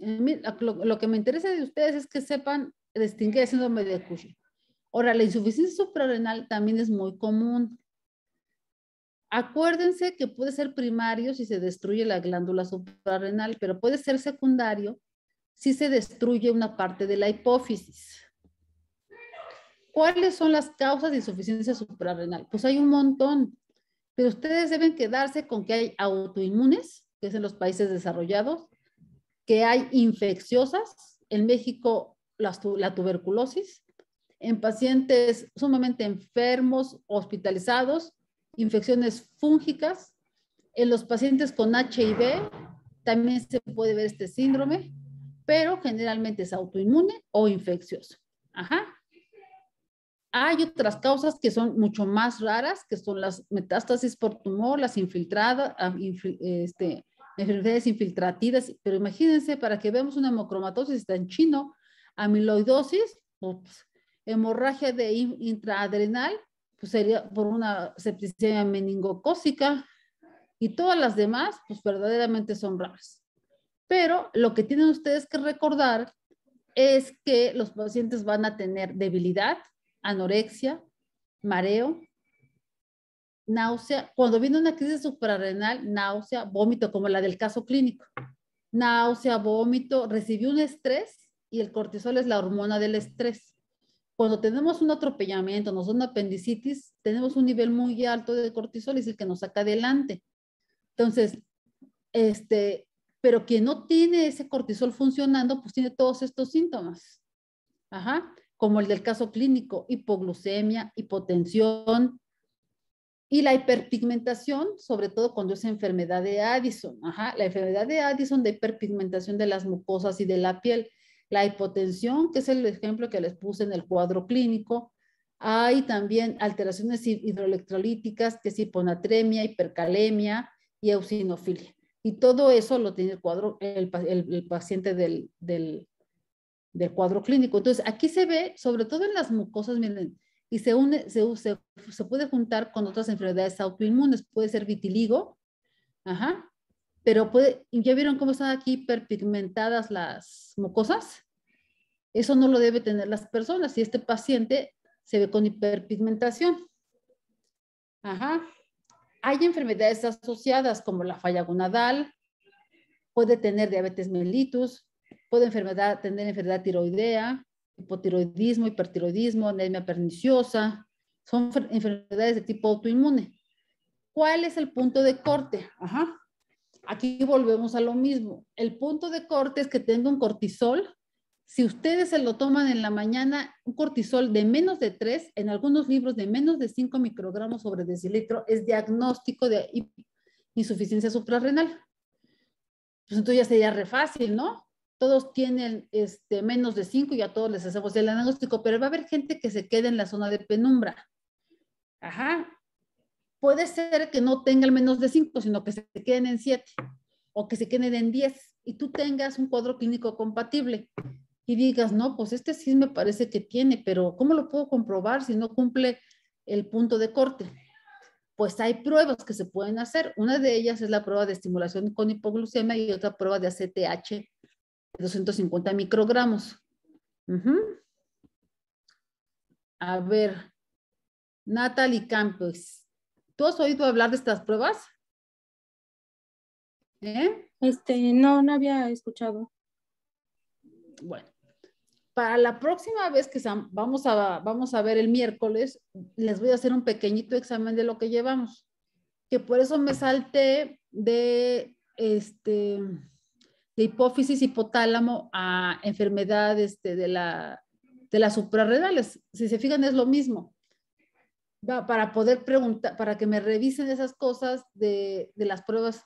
Eh, lo, que me interesa de ustedes es que sepan distinguir el síndrome de Cushing. Ahora, la insuficiencia suprarrenal también es muy común. Acuérdense que puede ser primario si se destruye la glándula suprarrenal, pero puede ser secundario si se destruye una parte de la hipófisis. ¿Cuáles son las causas de insuficiencia suprarrenal? Pues hay un montón, pero ustedes deben quedarse con que hay autoinmunes, que es en los países desarrollados, que hay infecciosas, en México la tuberculosis, en pacientes sumamente enfermos, hospitalizados, infecciones fúngicas, en los pacientes con HIV también se puede ver este síndrome, pero generalmente es autoinmune o infeccioso. Ajá. Hay otras causas que son mucho más raras, que son las metástasis por tumor, las infiltradas, este, enfermedades infiltrativas, pero imagínense, para que veamos una hemocromatosis tan chino, amiloidosis, hemorragia de intraadrenal, pues sería por una septicemia meningocócica, y todas las demás, pues verdaderamente son raras. Pero lo que tienen ustedes que recordar es que los pacientes van a tener debilidad, anorexia, mareo, náusea. Cuando viene una crisis suprarrenal, náusea, vómito, como la del caso clínico. Náusea, vómito, recibió un estrés y el cortisol es la hormona del estrés. Cuando tenemos un atropellamiento, nos da una apendicitis, tenemos un nivel muy alto de cortisol y es el que nos saca adelante. Entonces, este, pero quien no tiene ese cortisol funcionando, pues tiene todos estos síntomas. Ajá como el del caso clínico, hipoglucemia, hipotensión y la hiperpigmentación, sobre todo cuando es enfermedad de Addison. la enfermedad de Addison de hiperpigmentación de las mucosas y de la piel. La hipotensión, que es el ejemplo que les puse en el cuadro clínico, hay también alteraciones hidroelectrolíticas, que es hiponatremia, hipercalemia y eosinofilia. Y todo eso lo tiene el cuadro, paciente del, del, del cuadro clínico. Entonces, aquí se ve, sobre todo en las mucosas, miren, y se, une, se, se, puede juntar con otras enfermedades autoinmunes, puede ser vitiligo, ajá, pero puede, ¿ya vieron cómo están aquí hiperpigmentadas las mucosas? Eso no lo debe tener las personas, y este paciente se ve con hiperpigmentación. Ajá. Hay enfermedades asociadas como la falla gonadal, puede tener diabetes mellitus, puede enfermedad, tener enfermedad tiroidea, hipotiroidismo, hipertiroidismo, anemia perniciosa. Son enfermedades de tipo autoinmune. ¿Cuál es el punto de corte? Ajá. Aquí volvemos a lo mismo. El punto de corte es que tenga un cortisol. Si ustedes se lo toman en la mañana, un cortisol de menos de 3, en algunos libros de menos de 5 microgramos sobre decilitro, es diagnóstico de insuficiencia suprarrenal. Pues entonces ya sería re fácil, ¿no? todos tienen este, menos de 5 y a todos les hacemos el diagnóstico, pero va a haber gente que se quede en la zona de penumbra. Ajá. Puede ser que no el menos de 5, sino que se queden en 7 o que se queden en 10 y tú tengas un cuadro clínico compatible y digas, no, pues este sí me parece que tiene, pero ¿cómo lo puedo comprobar si no cumple el punto de corte? pues hay pruebas que se pueden hacer. Una de ellas es la prueba de estimulación con hipoglucemia y otra prueba de ACTH 250 microgramos. A ver, Natalie Campos, ¿tú has oído hablar de estas pruebas? ¿Eh? Este, no, no había escuchado. Bueno, para la próxima vez que vamos a, vamos a ver el miércoles, les voy a hacer un pequeñito examen de lo que llevamos, que por eso me salté de este de hipófisis hipotálamo a enfermedades este, de, la, de las suprarrenales. Si se fijan, es lo mismo. para poder preguntar, para que me revisen esas cosas de, de, las pruebas.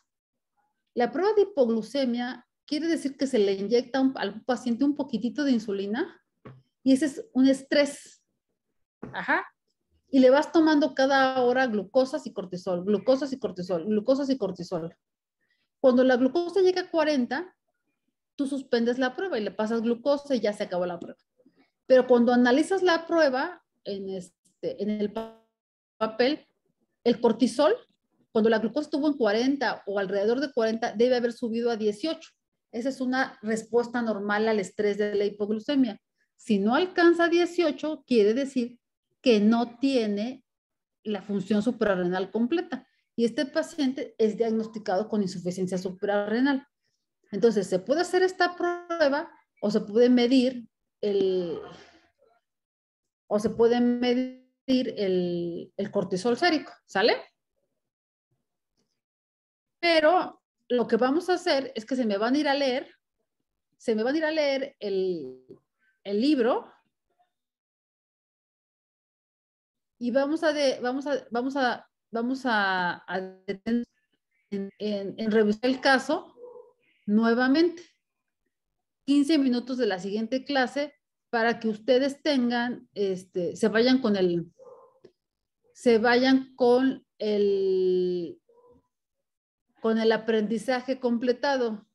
La prueba de hipoglucemia quiere decir que se le inyecta al paciente un poquitito de insulina y ese es un estrés. Ajá. Y le vas tomando cada hora glucosas y cortisol, glucosas y cortisol, glucosas y cortisol. Cuando la glucosa llega a 40, tú suspendes la prueba y le pasas glucosa y ya se acabó la prueba. Pero cuando analizas la prueba en, este, el papel, el cortisol, cuando la glucosa estuvo en 40 o alrededor de 40, debe haber subido a 18. Esa es una respuesta normal al estrés de la hipoglucemia. Si no alcanza 18, quiere decir que no tiene la función suprarrenal completa. Y este paciente es diagnosticado con insuficiencia suprarrenal. Entonces, se puede hacer esta prueba o se puede medir el, o se puede medir el, cortisol férico, ¿sale? Pero lo que vamos a hacer es que se me van a ir a leer, se me van a ir a leer el, libro y vamos a, vamos a, vamos a, vamos a, en revisar el caso nuevamente 15 minutos de la siguiente clase para que ustedes tengan, este, se vayan con el, se vayan con el, con el aprendizaje completado.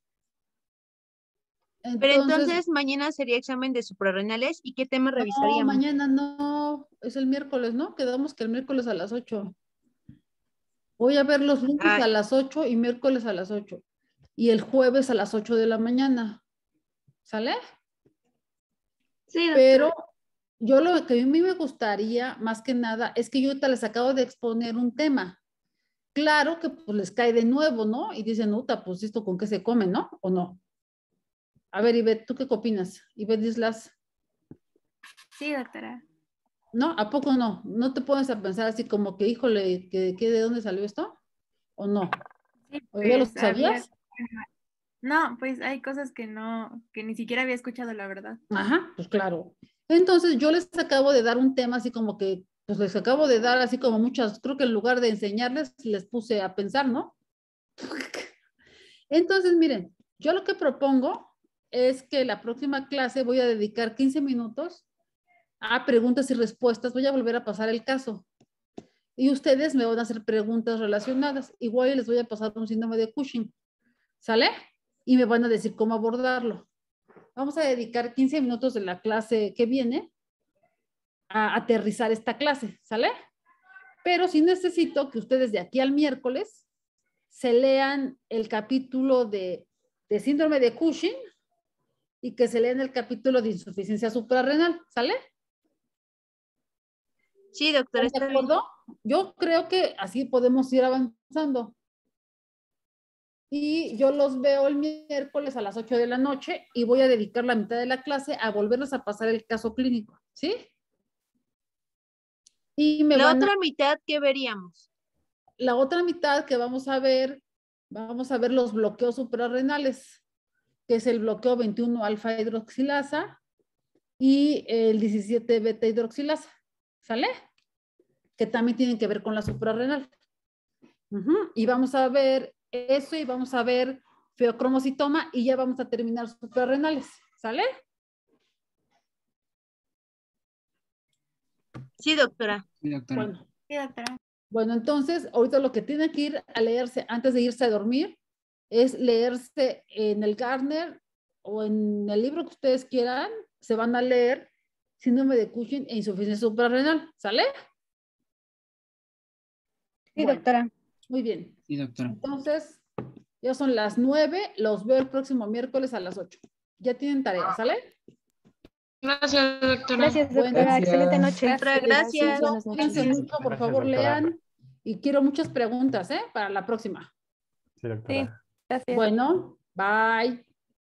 Pero entonces mañana sería examen de suprarrenales y qué tema revisaríamos. mañana no, es el miércoles, ¿no? Quedamos que el miércoles a las 8. Voy a ver los lunes a las 8 y miércoles a las 8 y el jueves a las 8 de la mañana. ¿Sale? Sí, Pero yo lo que a mí me gustaría más que nada es que yo te les acabo de exponer un tema. Claro que pues les cae de nuevo, ¿no? Y dicen, Uta, pues esto con qué se come, ¿no? ¿O no? A ver, Ivette, ¿tú qué opinas? Ivette Islas. Sí, doctora. No, ¿a poco no? ¿No te pones a pensar así como que, híjole, que, de dónde salió esto? ¿O no? Sí, ¿O ya lo pues, sabías? No, pues hay cosas que no, que ni siquiera había escuchado, la verdad. Ajá, pues claro. Entonces yo les acabo de dar un tema así como que, pues les acabo de dar así como muchas, creo que en lugar de enseñarles, les puse a pensar, ¿no? Entonces, miren, yo lo que propongo es que la próxima clase voy a dedicar 15 minutos a preguntas y respuestas. Voy a volver a pasar el caso. Y ustedes me van a hacer preguntas relacionadas. Igual les voy a pasar un síndrome de Cushing. ¿Sale? Y me van a decir cómo abordarlo. Vamos a dedicar 15 minutos de la clase que viene a aterrizar esta clase, ¿sale? Pero sí necesito que ustedes de aquí al miércoles se lean el capítulo de, síndrome de Cushing y que se lean el capítulo de insuficiencia suprarrenal, ¿sale? Sí, doctora. ¿De acuerdo? Yo creo que así podemos ir avanzando y yo los veo el miércoles a las 8 de la noche y voy a dedicar la mitad de la clase a volverles a pasar el caso clínico, ¿sí? Y la otra mitad que veríamos. La otra mitad que vamos a ver, vamos a ver los bloqueos suprarrenales, que es el bloqueo 21 alfa hidroxilasa y el 17 beta hidroxilasa, ¿sale? Que también tienen que ver con la suprarrenal. Y vamos a ver eso y vamos a ver feocromocitoma y ya vamos a terminar suprarrenales. ¿Sale? Sí, doctora. Sí, doctora. Bueno. entonces, ahorita lo que tiene que ir a leerse antes de irse a dormir es leerse en el Garner o en el libro que ustedes quieran, se van a leer síndrome de Cushing e insuficiencia suprarrenal. ¿Sale? Sí, doctora. Muy bien. Sí, doctora. Entonces, ya son las nueve, los veo el próximo miércoles a las ocho. Ya tienen tarea, ah. ¿sale? Gracias, doctora. Gracias, doctora. Gracias. Excelente noche. Gracias. gracias. por favor, lean. Y quiero muchas preguntas, ¿eh? Para la próxima. Sí, doctora. Sí, gracias. Bueno, bye.